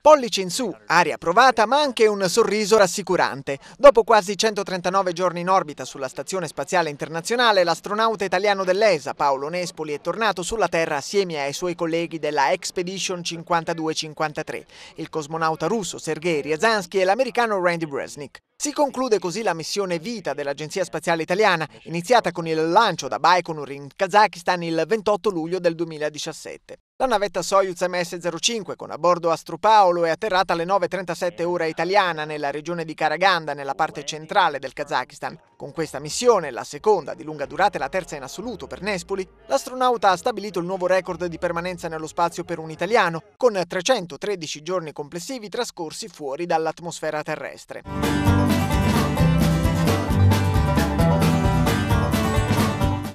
Pollice in su, aria provata ma anche un sorriso rassicurante. Dopo quasi 139 giorni in orbita sulla Stazione Spaziale Internazionale, l'astronauta italiano dell'ESA Paolo Nespoli è tornato sulla Terra assieme ai suoi colleghi della Expedition 52-53, il cosmonauta russo Sergei Ryazansky e l'americano Randy Bresnik. Si conclude così la missione Vita dell'Agenzia Spaziale Italiana, iniziata con il lancio da Baikonur in Kazakistan il 28 luglio del 2017. La navetta Soyuz MS-05 con a bordo Astro Paolo è atterrata alle 9.37 ora italiana nella regione di Karaganda, nella parte centrale del Kazakistan. Con questa missione, la seconda di lunga durata e la terza in assoluto per Nespoli, l'astronauta ha stabilito il nuovo record di permanenza nello spazio per un italiano, con 313 giorni complessivi trascorsi fuori dall'atmosfera terrestre.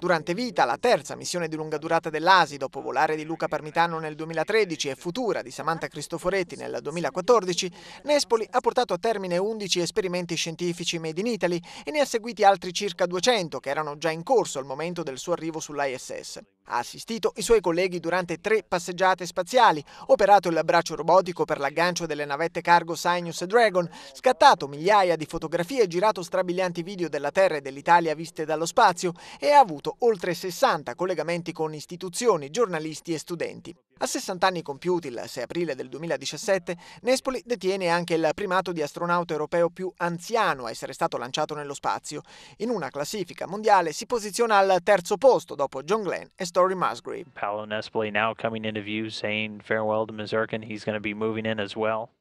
Durante vita, la terza missione di lunga durata dell'ASI dopo volare di Luca Parmitano nel 2013 e futura di Samantha Cristoforetti nel 2014, Nespoli ha portato a termine 11 esperimenti scientifici made in Italy e ne ha seguiti altri circa 200 che erano già in corso al momento del suo arrivo sull'ISS. Ha assistito i suoi colleghi durante tre passeggiate spaziali, operato il braccio robotico per l'aggancio delle navette cargo Cygnus e Dragon, scattato migliaia di fotografie e girato strabilianti video della Terra e dell'Italia viste dallo spazio e ha avuto oltre 60 collegamenti con istituzioni, giornalisti e studenti. A 60 anni compiuti, il 6 aprile del 2017, Nespoli detiene anche il primato di astronauta europeo più anziano a essere stato lanciato nello spazio. In una classifica mondiale si posiziona al terzo posto dopo John Glenn e Story Musgrave. Paolo Nespoli now coming into view saying farewell to Mazurkin, he's going to be moving in as well.